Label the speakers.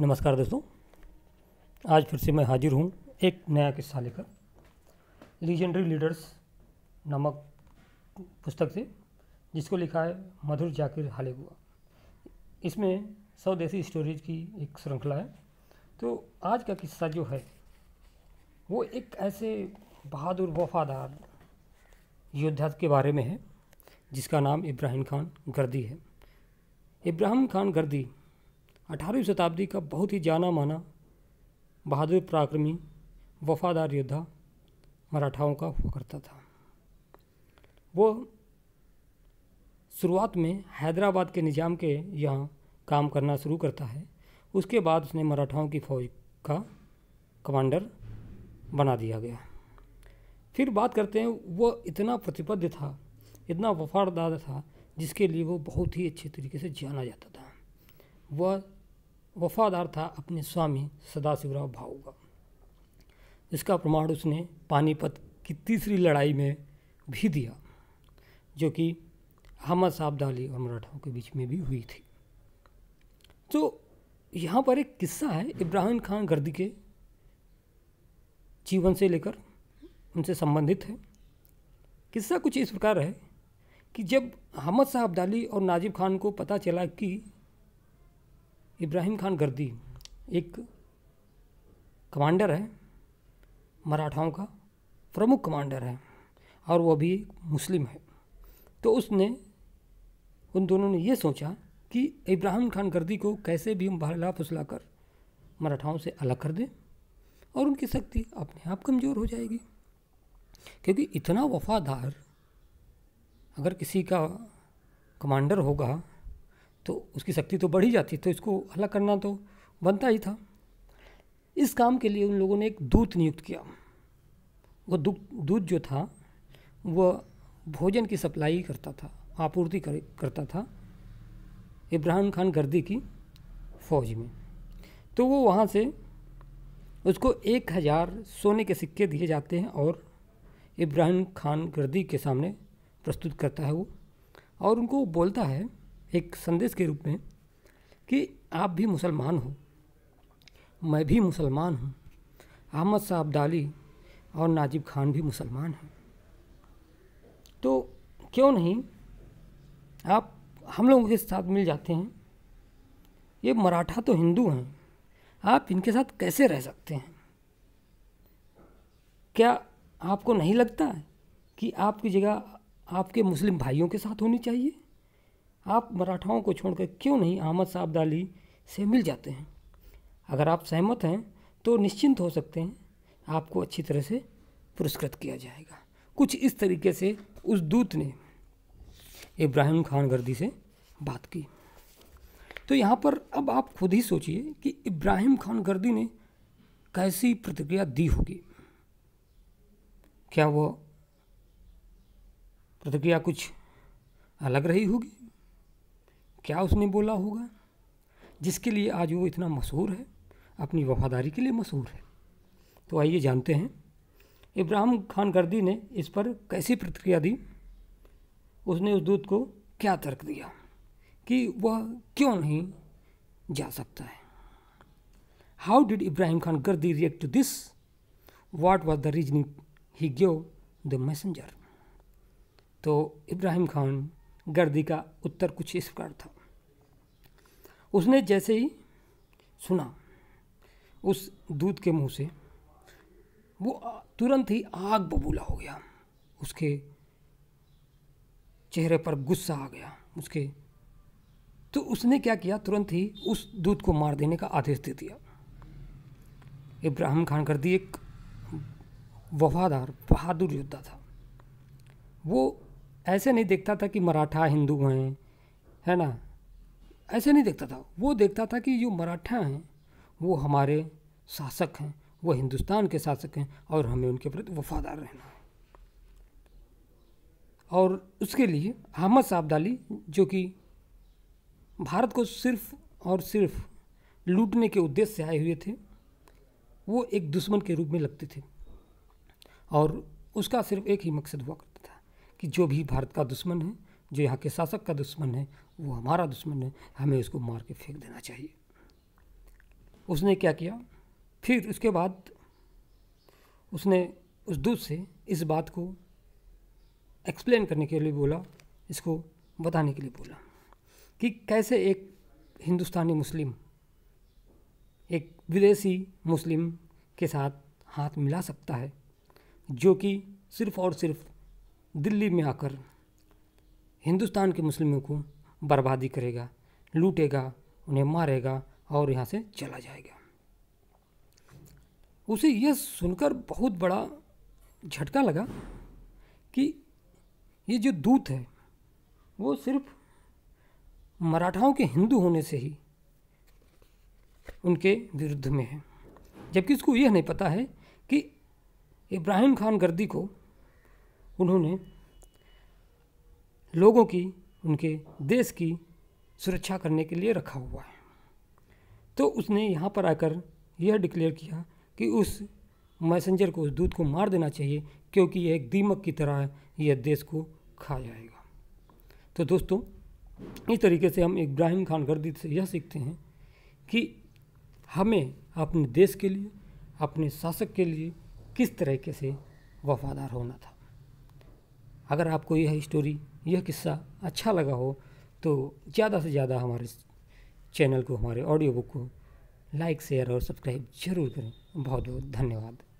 Speaker 1: नमस्कार दोस्तों आज फिर से मैं हाजिर हूँ एक नया किस्सा लेकर लीजेंडरी लीडर्स नामक पुस्तक से जिसको लिखा है मधुर जाकिर हालेगुआ इसमें स्वदेशी स्टोरीज की एक श्रृंखला है तो आज का किस्सा जो है वो एक ऐसे बहादुर वफादार योद्धा के बारे में है जिसका नाम इब्राहिम खान गर्दी है इब्राहिम खान गर्दी अठारहवीं शताब्दी का बहुत ही जाना माना बहादुर पराक्रमी वफादार योद्धा मराठाओं का हुआ करता था वो शुरुआत में हैदराबाद के निज़ाम के यहाँ काम करना शुरू करता है उसके बाद उसने मराठाओं की फौज का कमांडर बना दिया गया फिर बात करते हैं वो इतना प्रतिबद्ध था इतना वफादार था जिसके लिए वो बहुत ही अच्छे तरीके से जाना जाता था वह वफादार था अपने स्वामी सदाशिवराव भाऊ का इसका प्रमाण उसने पानीपत की तीसरी लड़ाई में भी दिया जो कि अहमद साबदाली और मराठाओं के बीच में भी हुई थी तो यहाँ पर एक किस्सा है इब्राहिम खान गर्दी के जीवन से लेकर उनसे संबंधित है किस्सा कुछ इस प्रकार है कि जब अहमद साहब दाली और नाजिब खान को पता चला कि इब्राहिम खान गर्दी एक कमांडर है मराठाओं का प्रमुख कमांडर है और वो भी मुस्लिम है तो उसने उन दोनों ने ये सोचा कि इब्राहिम खान गर्दी को कैसे भी बहला फुसला कर मराठाओं से अलग कर दें और उनकी शक्ति अपने आप कमज़ोर हो जाएगी क्योंकि इतना वफादार अगर किसी का कमांडर होगा तो उसकी शक्ति तो बढ़ ही जाती तो इसको अलग करना तो बनता ही था इस काम के लिए उन लोगों ने एक दूत नियुक्त किया वो दूत जो था वह भोजन की सप्लाई करता था आपूर्ति कर, करता था इब्राहिम खान गर्दी की फ़ौज में तो वो वहाँ से उसको एक हज़ार सोने के सिक्के दिए जाते हैं और इब्राहिम खान गर्दी के सामने प्रस्तुत करता है वो और उनको बोलता है एक संदेश के रूप में कि आप भी मुसलमान हो मैं भी मुसलमान हूँ अहमद शाह अब्दाली और नाजिब खान भी मुसलमान हैं तो क्यों नहीं आप हम लोगों के साथ मिल जाते हैं ये मराठा तो हिंदू हैं आप इनके साथ कैसे रह सकते हैं क्या आपको नहीं लगता कि आपकी जगह आपके मुस्लिम भाइयों के साथ होनी चाहिए आप मराठाओं को छोड़कर क्यों नहीं अहमद साहब दाली से मिल जाते हैं अगर आप सहमत हैं तो निश्चिंत हो सकते हैं आपको अच्छी तरह से पुरस्कृत किया जाएगा कुछ इस तरीके से उस दूत ने इब्राहिम खान गर्दी से बात की तो यहाँ पर अब आप खुद ही सोचिए कि इब्राहिम खान गर्दी ने कैसी प्रतिक्रिया दी होगी क्या वो प्रतिक्रिया कुछ अलग रही होगी क्या उसने बोला होगा जिसके लिए आज वो इतना मशहूर है अपनी वफादारी के लिए मशहूर है तो आइए जानते हैं इब्राहिम खान गर्दी ने इस पर कैसी प्रतिक्रिया दी उसने उस दूत को क्या तर्क दिया कि वह क्यों नहीं जा सकता है how did Ibrahim Khan Gardi react to this what was the reasoning he gave the messenger to Ibrahim Khan गर्दी का उत्तर कुछ इस प्रकार था उसने जैसे ही सुना उस दूध के मुंह से वो तुरंत ही आग बबूला हो गया उसके चेहरे पर गुस्सा आ गया उसके तो उसने क्या किया तुरंत ही उस दूध को मार देने का आदेश दे दिया इब्राहिम खान गर्दी एक वफादार बहादुर योद्धा था वो ऐसे नहीं देखता था कि मराठा हिंदू हैं है ना ऐसे नहीं देखता था वो देखता था कि जो मराठा हैं वो हमारे शासक हैं वो हिंदुस्तान के शासक हैं और हमें उनके प्रति वफादार रहना है और उसके लिए अहमद साबदाली जो कि भारत को सिर्फ और सिर्फ लूटने के उद्देश्य से आए हुए थे वो एक दुश्मन के रूप में लगते थे और उसका सिर्फ एक ही मकसद हुआ करता कि जो भी भारत का दुश्मन है जो यहाँ के शासक का दुश्मन है वो हमारा दुश्मन है हमें उसको मार के फेंक देना चाहिए उसने क्या किया फिर उसके बाद उसने उस दूत से इस बात को एक्सप्लेन करने के लिए बोला इसको बताने के लिए बोला कि कैसे एक हिंदुस्तानी मुस्लिम एक विदेशी मुस्लिम के साथ हाथ मिला सकता है जो कि सिर्फ़ और सिर्फ दिल्ली में आकर हिंदुस्तान के मुस्लिमों को बर्बादी करेगा लूटेगा उन्हें मारेगा और यहाँ से चला जाएगा उसे यह सुनकर बहुत बड़ा झटका लगा कि ये जो दूत है वो सिर्फ मराठाओं के हिंदू होने से ही उनके विरुद्ध में है जबकि उसको यह नहीं पता है कि इब्राहिम खान गर्दी को उन्होंने लोगों की उनके देश की सुरक्षा करने के लिए रखा हुआ है तो उसने यहाँ पर आकर यह डिक्लेयर किया कि उस मैसेंजर को उस दूध को मार देना चाहिए क्योंकि यह एक दीमक की तरह यह देश को खा जाएगा तो दोस्तों इस तरीके से हम इब्राहिम खान गर्दी से यह सीखते हैं कि हमें अपने देश के लिए अपने शासक के लिए किस तरीके से वफादार होना था अगर आपको यह स्टोरी यह किस्सा अच्छा लगा हो तो ज़्यादा से ज़्यादा हमारे चैनल को हमारे ऑडियो बुक को लाइक शेयर और सब्सक्राइब जरूर करें बहुत बहुत धन्यवाद